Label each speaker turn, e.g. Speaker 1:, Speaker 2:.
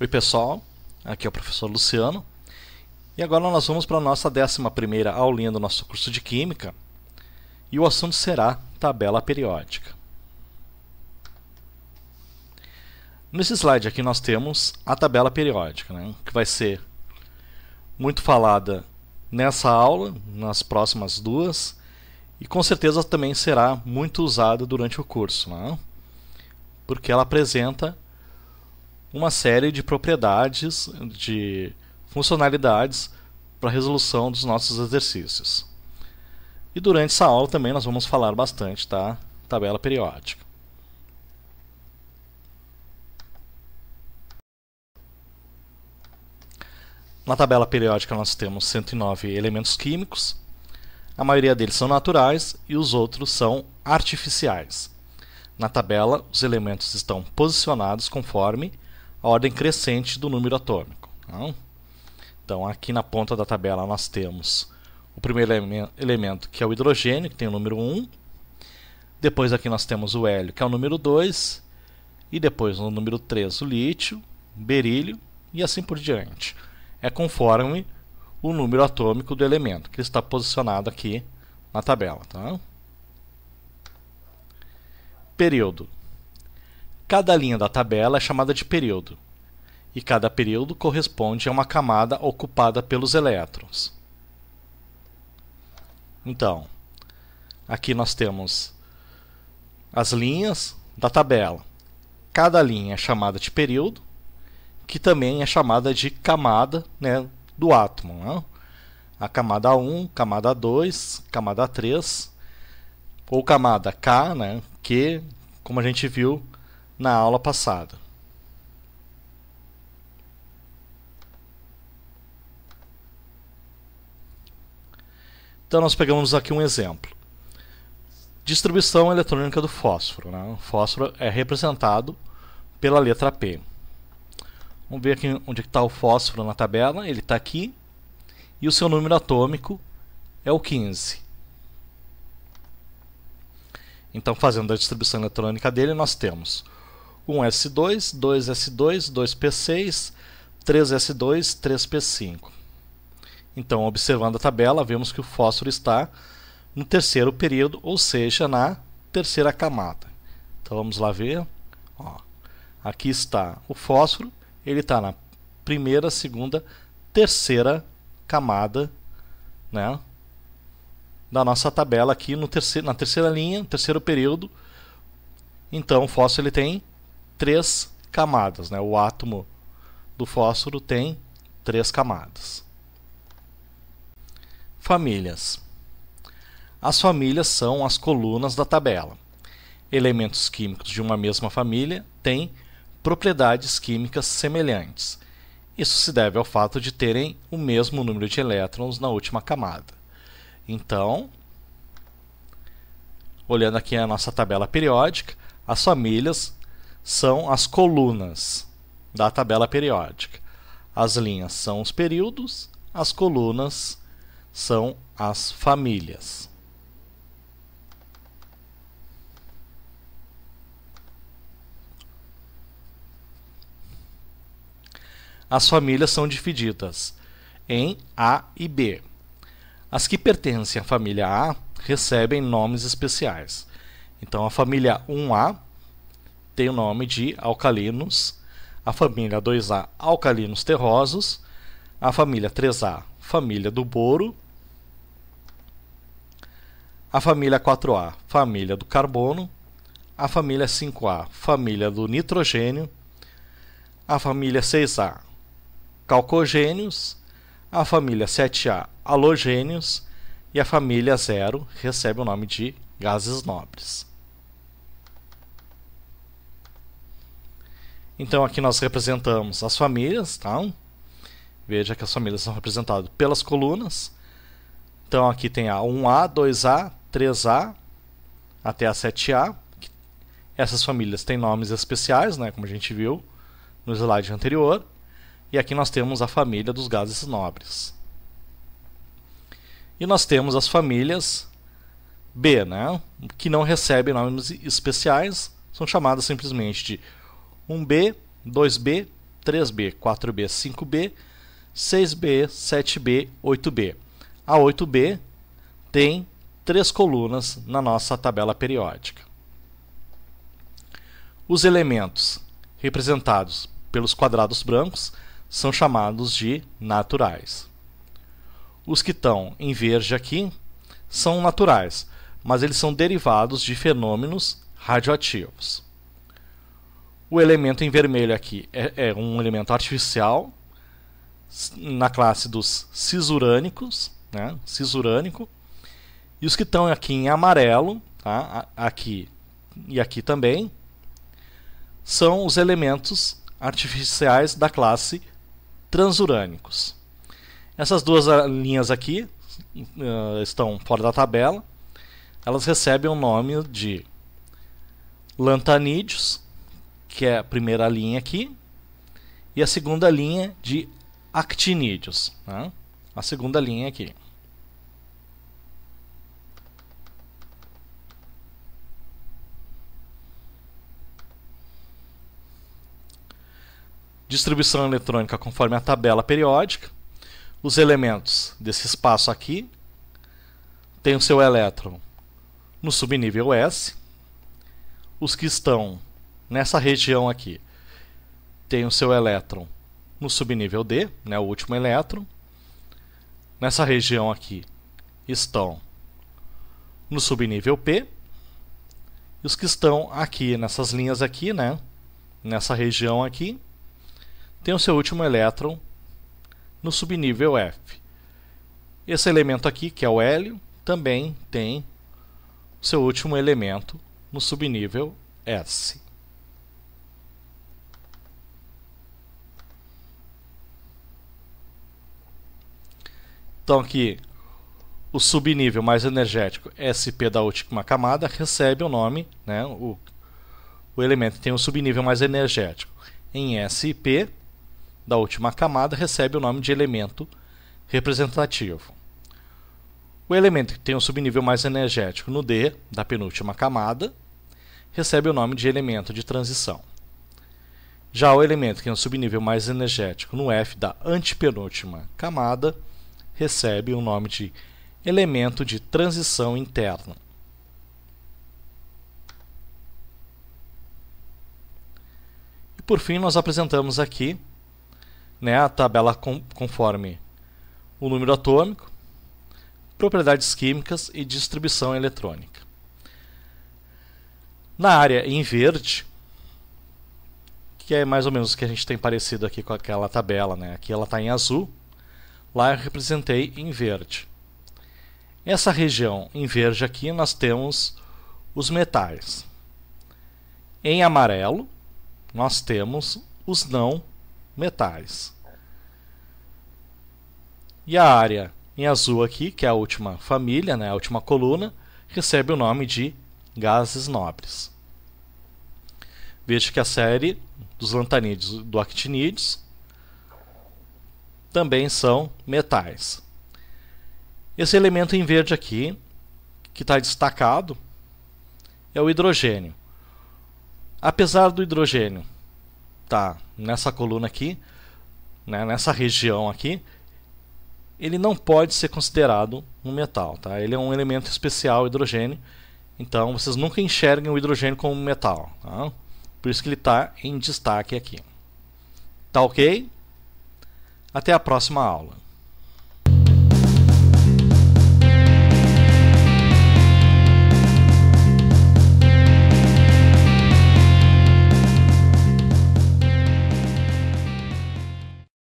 Speaker 1: Oi pessoal, aqui é o professor Luciano e agora nós vamos para a nossa 11 aulinha do nosso curso de Química e o assunto será tabela periódica. Nesse slide aqui nós temos a tabela periódica, né, que vai ser muito falada nessa aula, nas próximas duas e com certeza também será muito usada durante o curso, né, porque ela apresenta uma série de propriedades, de funcionalidades para a resolução dos nossos exercícios. E durante essa aula também nós vamos falar bastante da tá? tabela periódica. Na tabela periódica nós temos 109 elementos químicos, a maioria deles são naturais e os outros são artificiais. Na tabela, os elementos estão posicionados conforme a ordem crescente do número atômico. Não? Então, aqui na ponta da tabela, nós temos o primeiro elemento, que é o hidrogênio, que tem o número 1. Depois, aqui nós temos o hélio, que é o número 2. E depois, no número 3, o lítio, berílio e assim por diante. É conforme o número atômico do elemento, que está posicionado aqui na tabela. Tá? Período Cada linha da tabela é chamada de período, e cada período corresponde a uma camada ocupada pelos elétrons. Então, aqui nós temos as linhas da tabela. Cada linha é chamada de período, que também é chamada de camada né, do átomo. Né? A camada 1, camada 2, camada 3, ou camada K, né, que, como a gente viu, na aula passada. Então nós pegamos aqui um exemplo. Distribuição eletrônica do fósforo. Né? O fósforo é representado pela letra P. Vamos ver aqui onde é está o fósforo na tabela. Ele está aqui. E o seu número atômico é o 15. Então, fazendo a distribuição eletrônica dele, nós temos 1S2, 2S2, 2P6, 3S2, 3P5. Então, observando a tabela, vemos que o fósforo está no terceiro período, ou seja, na terceira camada. Então, vamos lá ver. Ó, aqui está o fósforo, ele está na primeira, segunda, terceira camada né, da nossa tabela aqui no terceiro, na terceira linha, no terceiro período. Então, o fósforo ele tem três camadas. Né? O átomo do fósforo tem três camadas. Famílias. As famílias são as colunas da tabela. Elementos químicos de uma mesma família têm propriedades químicas semelhantes. Isso se deve ao fato de terem o mesmo número de elétrons na última camada. Então, olhando aqui a nossa tabela periódica, as famílias são as colunas da tabela periódica. As linhas são os períodos, as colunas são as famílias. As famílias são divididas em A e B. As que pertencem à família A recebem nomes especiais. Então, a família 1A tem o nome de alcalinos, a família 2A, alcalinos terrosos, a família 3A, família do boro, a família 4A, família do carbono, a família 5A, família do nitrogênio, a família 6A, calcogênios, a família 7A, halogênios e a família 0 recebe o nome de gases nobres. Então aqui nós representamos as famílias, tá? Veja que as famílias são representadas pelas colunas. Então aqui tem a 1A, 2A, 3A até a 7A. Essas famílias têm nomes especiais, né, como a gente viu no slide anterior. E aqui nós temos a família dos gases nobres. E nós temos as famílias B, né, que não recebem nomes especiais, são chamadas simplesmente de 1B, 2B, 3B, 4B, 5B, 6B, 7B, 8B. A 8B tem três colunas na nossa tabela periódica. Os elementos representados pelos quadrados brancos são chamados de naturais. Os que estão em verde aqui são naturais, mas eles são derivados de fenômenos radioativos. O elemento em vermelho aqui é, é um elemento artificial na classe dos cisurânicos, né? cisurânico. E os que estão aqui em amarelo, tá? aqui e aqui também, são os elementos artificiais da classe transurânicos. Essas duas ah, linhas aqui uh, estão fora da tabela. Elas recebem o nome de lantanídeos que é a primeira linha aqui, e a segunda linha de actinídeos, né? a segunda linha aqui. Distribuição eletrônica conforme a tabela periódica. Os elementos desse espaço aqui têm o seu elétron no subnível S. Os que estão nessa região aqui, tem o seu elétron no subnível D, né, o último elétron. Nessa região aqui estão no subnível P. E os que estão aqui nessas linhas aqui, né, nessa região aqui, tem o seu último elétron no subnível F. Esse elemento aqui, que é o hélio, também tem o seu último elemento no subnível S. Então aqui, o subnível mais energético SP da última camada recebe o nome, né, o, o elemento tem um subnível mais energético. Em SP da última camada recebe o nome de elemento representativo. O elemento que tem um subnível mais energético no D da penúltima camada recebe o nome de elemento de transição. Já o elemento que tem um subnível mais energético no F da antepenúltima camada recebe o nome de elemento de transição interna. E por fim, nós apresentamos aqui né, a tabela com, conforme o número atômico, propriedades químicas e distribuição eletrônica. Na área em verde, que é mais ou menos o que a gente tem parecido aqui com aquela tabela, né? aqui ela está em azul, Lá eu representei em verde. Essa região em verde aqui nós temos os metais. Em amarelo nós temos os não metais. E a área em azul aqui, que é a última família, né, a última coluna, recebe o nome de gases nobres. Veja que a série dos lantanídeos do actinídeos também são metais. Esse elemento em verde aqui, que está destacado, é o hidrogênio. Apesar do hidrogênio estar tá nessa coluna aqui, né, nessa região aqui, ele não pode ser considerado um metal. Tá? Ele é um elemento especial, hidrogênio, então vocês nunca enxerguem o hidrogênio como metal. Tá? Por isso que ele está em destaque aqui. Tá ok? Até a próxima aula.